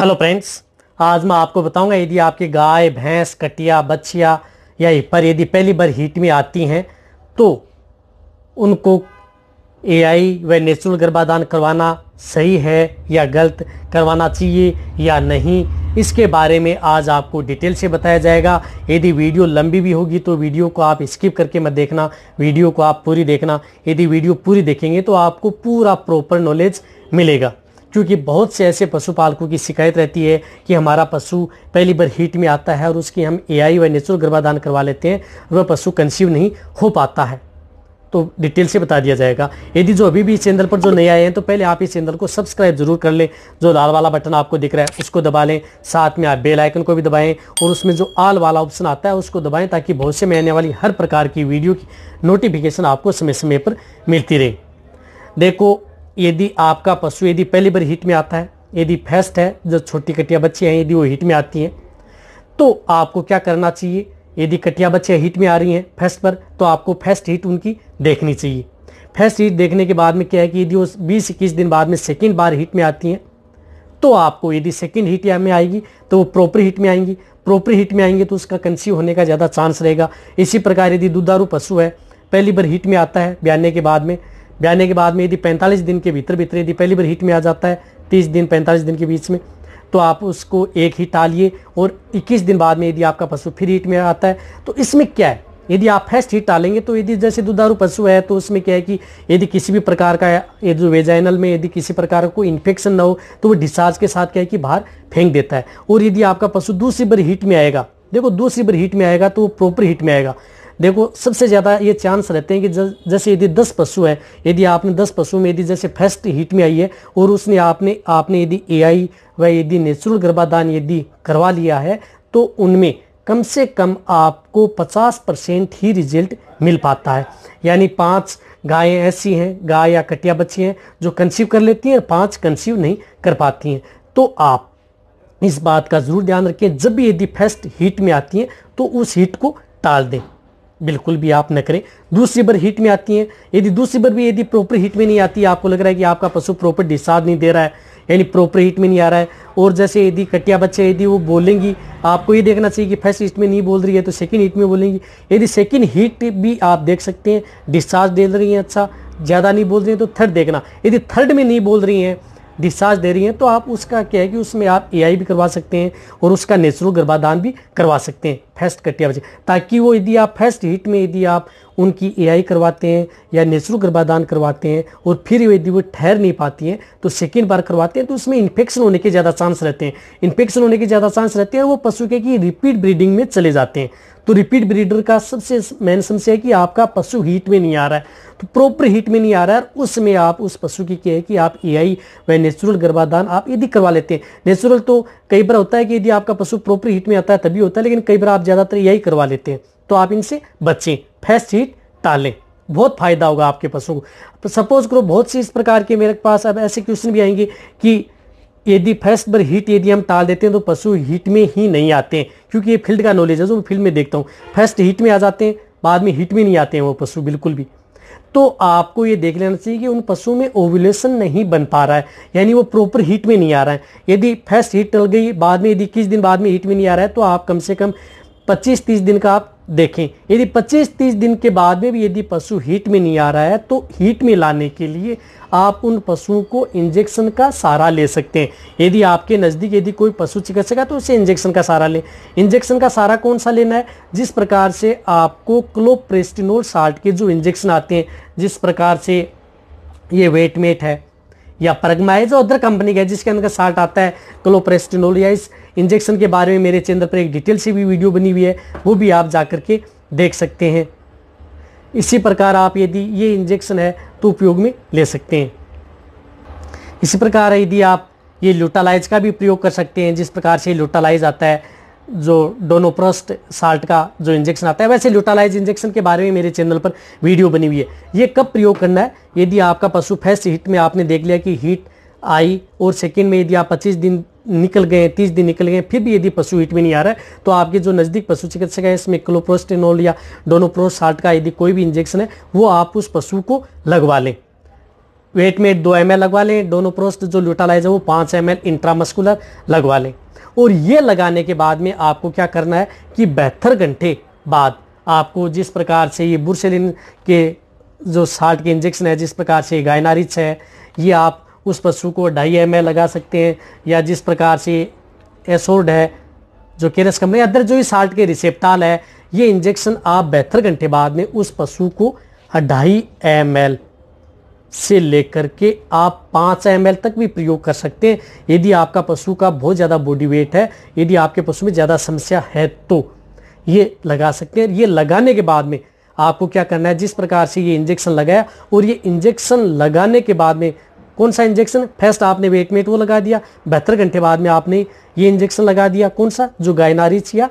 hello friends आज मैं आपको बताऊंगा यदि आपकी गाय भैंस कटिया बच्चिया या पर यदि पहली बार हीट में आती हैं तो उनको एआई व नेचुरल गर्भाधान करवाना सही है या गलत करवाना चाहिए या नहीं इसके बारे में आज आपको डिटेल से बताया जाएगा यदि वीडियो लंबी भी होगी तो वीडियो को आप स्किप करके मत देखना वीडियो को आप पूरी देखना यदि वीडियो पूरी देखेंगे तो आपको पूरा प्रॉपर नॉलेज मिलेगा क्योंकि बहुत से ऐसे पशुपालकों की शिकायत रहती है कि हमारा पशु पहली बार हीट में आता है और उसकी हम आई व नेचुरल गर्भाधान करवा लेते हैं वह पशु कंसीव नहीं हो पाता है तो डिटेल से बता दिया जाएगा यदि जो अभी भी इस चैनल पर जो नए आए हैं तो पहले आप इस चैनल को सब्सक्राइब जरूर कर लें जो लाल वाला बटन आपको दिख रहा है उसको दबा लें साथ में आप बेल आइकन को भी दबाएं और उसमें जो आल वाला ऑप्शन आता है उसको दबाएं ताकि भविष्य में आने वाली हर प्रकार की वीडियो की नोटिफिकेशन आपको समय समय पर मिलती रहे देखो यदि आपका पशु यदि पहली बार हिट में आता है यदि फेस्ट है जो छोटी कटिया बच्चियाँ हैं यदि वो हिट में आती हैं तो आपको क्या करना चाहिए यदि कटिया बच्चियाँ हिट में आ रही हैं फेस्ट पर तो आपको फेस्ट हिट उनकी देखनी चाहिए फेस्ट हीट देखने के बाद में क्या है कि यदि वो बीस इक्कीस दिन बाद में सेकेंड बार हीट में आती हैं तो आपको यदि सेकेंड हीट में आएगी तो वो प्रॉपर हीट में आएंगी प्रॉपर हीट में आएंगे तो उसका कंसीव होने का ज़्यादा चांस रहेगा इसी प्रकार यदि दुधारू पशु है पहली बार हीट में आता है ब्याने के बाद में ब्याने के बाद में यदि 45 दिन के भीतर भीतर यदि पहली बार हीट में आ जाता है 30 दिन 45 दिन के बीच में तो आप उसको एक ही टालिए और 21 दिन बाद में यदि आपका पशु फिर हीट में आता है तो इसमें क्या है यदि आप फर्स्ट हीट डालेंगे तो यदि जैसे दुधारू पशु है तो उसमें क्या है कि यदि किसी भी प्रकार का ये जो वेजाइनल में यदि किसी प्रकार का कोई इन्फेक्शन ना हो तो वो डिस्चार्ज के साथ क्या है कि बाहर फेंक देता है और यदि आपका पशु दूसरी बार हीट में आएगा देखो दूसरी बार हीट में आएगा तो वो प्रॉपर हीट में आएगा देखो सबसे ज़्यादा ये चांस रहते हैं कि जैसे यदि दस पशु है यदि आपने दस पशु में यदि जैसे फर्स्ट हिट में आई है और उसने आपने आपने यदि ए आई व यदि नेचुरल गर्भाधान यदि करवा लिया है तो उनमें कम से कम आपको 50 परसेंट ही रिजल्ट मिल पाता है यानी पाँच गायें ऐसी हैं गाय या कटिया बच्ची हैं जो कंसीव कर लेती हैं और पाँच कंसीव नहीं कर पाती हैं तो आप इस बात का ज़रूर ध्यान रखें जब भी यदि फर्स्ट हीट में आती हैं तो उस हीट को टाल दें बिल्कुल भी आप न करें दूसरी बार हीट में आती हैं यदि दूसरी बार भी यदि प्रॉपर हीट में नहीं आती आपको लग रहा है कि आपका पशु प्रॉपर डिस्चार्ज नहीं दे रहा है यानी प्रॉपर हीट में नहीं आ रहा है और जैसे यदि कटिया बच्चे यदि वो बोलेंगी आपको ये देखना चाहिए कि फर्स्ट हीट में नहीं बोल रही है तो सेकेंड हीट में बोलेंगी यदि सेकेंड हीट भी आप देख सकते हैं डिस्चार्ज दे रही हैं अच्छा ज़्यादा नहीं बोल रही हैं तो थर्ड देखना यदि थर्ड में नहीं बोल रही हैं डिस्चार्ज दे रही हैं तो आप उसका क्या है कि उसमें आप ए भी करवा सकते हैं और उसका नेचुरल गर्भाधान भी करवा सकते हैं फर्स्ट कटिया बच्चे ताकि वो यदि आप फर्स्ट हिट में यदि आप उनकी ए करवाते हैं या नेचुरल गर्भाधान करवाते हैं और फिर यदि वो ठहर नहीं पाती हैं तो सेकेंड बार करवाते हैं तो उसमें इन्फेक्शन होने के ज़्यादा चांस रहते हैं इन्फेक्शन होने के ज़्यादा चांस रहते हैं वो पशु के कि रिपीट ब्रीडिंग में चले जाते हैं तो रिपीट ब्रीडर का सबसे मेन समस्या है कि आपका पशु हीट में नहीं आ रहा है तो प्रॉपर हीट में नहीं आ रहा है और उसमें आप उस पशु की क्या है कि आप एआई आई व नेचुरल गर्भाधान आप यदि करवा लेते हैं नेचुरल तो कई बार होता है कि यदि आपका पशु प्रॉपर हीट में आता है तभी होता है लेकिन कई बार आप ज़्यादातर ए करवा लेते हैं तो आप इनसे बचें फैस्ट हीट टालें बहुत फायदा होगा आपके पशु को सपोज तो करो बहुत सी इस प्रकार के मेरे पास अब ऐसे क्वेश्चन भी आएंगे कि यदि फर्स्ट बार हीट यदि हम टाल देते हैं तो पशु हीट में ही नहीं आते हैं क्योंकि ये फील्ड का नॉलेज है जो मैं फील्ड में देखता हूँ फर्स्ट हीट में आ जाते हैं बाद में हीट में नहीं आते हैं वो पशु बिल्कुल भी तो आपको ये देख लेना चाहिए कि उन पशुओं में ओवुलेशन नहीं बन पा रहा है यानी वो प्रॉपर हीट में नहीं आ रहा है यदि फर्स्ट हीट टल गई बाद में यदि किस दिन बाद में हीट में नहीं आ रहा है तो आप कम से कम 25-30 दिन का आप देखें यदि 25-30 दिन के बाद में भी यदि पशु हीट में नहीं आ रहा है तो हीट में लाने के लिए आप उन पशुओं को इंजेक्शन का सहारा ले सकते हैं यदि आपके नज़दीक यदि कोई पशु चिकित्सक है तो उसे इंजेक्शन का सहारा लें इंजेक्शन का सहारा कौन सा लेना है जिस प्रकार से आपको क्लोप्रेस्टिनोल साल्ट के जो इंजेक्शन आते हैं जिस प्रकार से ये वेटमेट है या परगमाइज और अदर कंपनी का है जिसके अंदर साल्ट आता है क्लोप्रेस्टिनोल या इस इंजेक्शन के बारे में मेरे चैनल पर एक डिटेल से भी वीडियो बनी हुई है वो भी आप जा के देख सकते हैं इसी प्रकार आप यदि ये इंजेक्शन है तो उपयोग में ले सकते हैं इसी प्रकार यदि आप ये लूटालाइज का भी प्रयोग कर सकते हैं जिस प्रकार से लूटालाइज आता है जो डोनोप्रस्ट साल्ट का जो इंजेक्शन आता है वैसे ल्यूटालाइज इंजेक्शन के बारे में मेरे चैनल पर वीडियो बनी हुई है ये कब प्रयोग करना है यदि आपका पशु फर्स्ट हीट में आपने देख लिया कि हीट आई और सेकेंड में यदि आप पच्चीस दिन निकल गए तीस दिन निकल गए फिर भी यदि पशु हीट में नहीं आ रहा है तो आपके जो नज़दीक पशु चिकित्सक है इसमें क्लोप्रोस्टेनोल या डोनोप्रोस साल्ट का यदि कोई भी इंजेक्शन है वो आप उस पशु को लगवा लें वेट में दो एम लगवा लें डोनोप्रोस्ट जो ल्यूटालाइज है वो पाँच एम एल इंट्रामस्कुलर लगवा लें और ये लगाने के बाद में आपको क्या करना है कि बहत्तर घंटे बाद आपको जिस प्रकार से ये बुरसेलिन के जो साल्ट के इंजेक्शन है जिस प्रकार से गायनारिच है ये आप उस पशु को ढाई एम लगा सकते हैं या जिस प्रकार से एसोर्ड है जो केरस कमरे अदर जो ये साल्ट के रिसेप्टाल है ये इंजेक्शन आप बेहतर घंटे बाद में उस पशु को ढाई एम एल से लेकर के आप पाँच एम तक भी प्रयोग कर सकते हैं यदि आपका पशु का बहुत ज़्यादा बॉडी वेट है यदि आपके पशु में ज़्यादा समस्या है तो ये लगा सकते हैं ये लगाने के बाद में आपको क्या करना है जिस प्रकार से ये इंजेक्शन लगाया और ये इंजेक्शन लगाने के बाद में कौन सा इंजेक्शन फर्स्ट आपने वेट मेट तो वो लगा दिया बेहतर घंटे बाद में आपने ये इंजेक्शन लगा दिया कौन सा जो गायनारिच या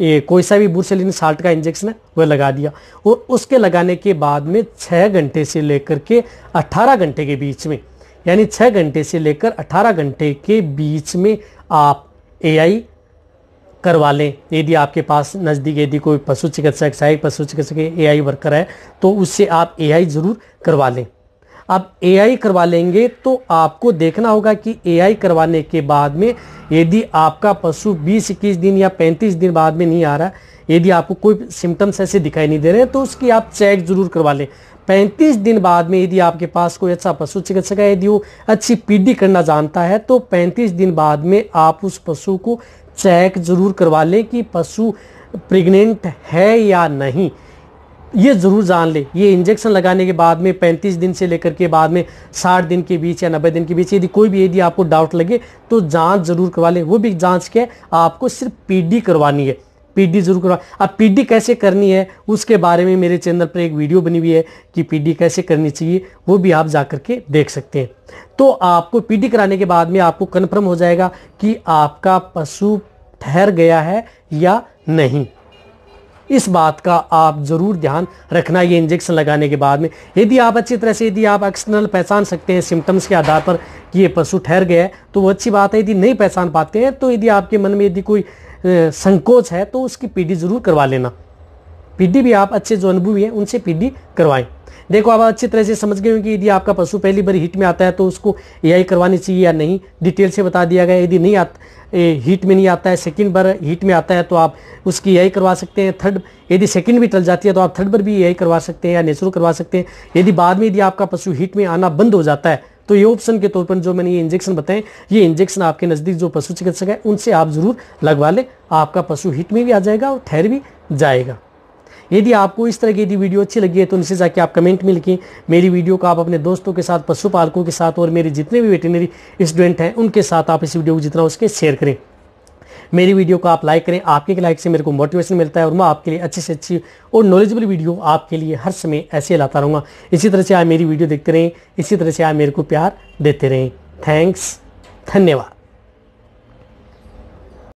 ये कोई सा भी बुरसेलिन साल्ट का इंजेक्शन है वह लगा दिया और उसके लगाने के बाद में छः घंटे से लेकर के अट्ठारह घंटे के बीच में यानी छः घंटे से लेकर अट्ठारह घंटे के बीच में आप ए करवा लें यदि आपके पास नज़दीक यदि कोई पशु चिकित्सक सहायक पशु चिकित्सक आई वर्कर है तो उससे आप ए ज़रूर करवा लें आप एआई करवा लेंगे तो आपको देखना होगा कि एआई करवाने के बाद में यदि आपका पशु बीस इक्कीस दिन या पैंतीस दिन बाद में नहीं आ रहा यदि आपको कोई सिम्टम्स ऐसे दिखाई नहीं दे रहे हैं तो उसकी आप चेक जरूर करवा लें पैंतीस दिन बाद में यदि आपके पास कोई अच्छा पशु चिकित्सक है यदि वो अच्छी पीडी करना जानता है तो पैंतीस दिन बाद में आप उस पशु को चेक जरूर करवा लें कि पशु प्रेग्नेंट है या नहीं ये ज़रूर जान ले ये इंजेक्शन लगाने के बाद में 35 दिन से लेकर के बाद में 60 दिन के बीच या 90 दिन के बीच यदि कोई भी यदि आपको डाउट लगे तो जांच ज़रूर करवा लें वो भी जांच के आपको सिर्फ पीडी करवानी है पीडी जरूर करवा अब पीडी कैसे करनी है उसके बारे में मेरे चैनल पर एक वीडियो बनी हुई है कि पीडी कैसे करनी चाहिए वो भी आप जा करके देख सकते हैं तो आपको पीडी कराने के बाद में आपको कन्फर्म हो जाएगा कि आपका पशु ठहर गया है या नहीं इस बात का आप ज़रूर ध्यान रखना ये इंजेक्शन लगाने के बाद में यदि आप अच्छी तरह से यदि आप एक्सटर्नल पहचान सकते हैं सिम्टम्स के आधार पर कि ये पशु ठहर गया है तो वो अच्छी बात है यदि नहीं पहचान पाते हैं तो यदि आपके मन में यदि कोई संकोच है तो उसकी पीढ़ी ज़रूर करवा लेना पीढ़ी भी आप अच्छे जो अनुभवी हैं उनसे पीढ़ी करवाएं देखो आप अच्छी तरह से समझ गए कि यदि आपका पशु पहली बार हिट में आता है तो उसको ए करवानी चाहिए या नहीं डिटेल से बता दिया गया यदि नहीं आता हीट में नहीं आता है सेकंड बार हीट में आता है तो आप उसकी ए करवा सकते हैं थर्ड यदि सेकंड भी टल जाती है तो आप थर्ड बार भी ए करवा सकते हैं या नेचुरल करवा सकते हैं यदि बाद में यदि आपका पशु हीट में आना बंद हो जाता है तो ये ऑप्शन के तौर पर जो मैंने ये इंजेक्शन बताएं ये इंजेक्शन आपके नज़दीक जो पशु चिकित्सक है उनसे आप ज़रूर लगवा लें आपका पशु हीट में भी आ जाएगा और ठहर भी जाएगा यदि आपको इस तरह की यदि वीडियो अच्छी लगी है तो उनसे जाके आप कमेंट में लिखें मेरी वीडियो को आप अपने दोस्तों के साथ पशुपालकों के साथ और मेरे जितने भी वेटनरी स्टूडेंट हैं उनके साथ आप इस वीडियो को जितना उसके शेयर करें मेरी वीडियो को आप लाइक करें आपके लाइक से मेरे को मोटिवेशन मिलता है और मैं आपके लिए अच्छी से अच्छी और नॉलेजेबल वीडियो आपके लिए हर समय ऐसे लाता रहूँगा इसी तरह से आप मेरी वीडियो देखते रहें इसी तरह से आप मेरे को प्यार देते रहें थैंक्स धन्यवाद